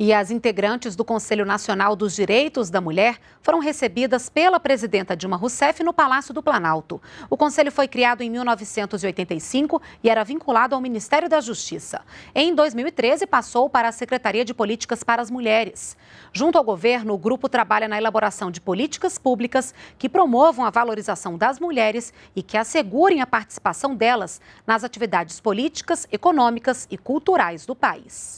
E as integrantes do Conselho Nacional dos Direitos da Mulher foram recebidas pela presidenta Dilma Rousseff no Palácio do Planalto. O conselho foi criado em 1985 e era vinculado ao Ministério da Justiça. Em 2013, passou para a Secretaria de Políticas para as Mulheres. Junto ao governo, o grupo trabalha na elaboração de políticas públicas que promovam a valorização das mulheres e que assegurem a participação delas nas atividades políticas, econômicas e culturais do país.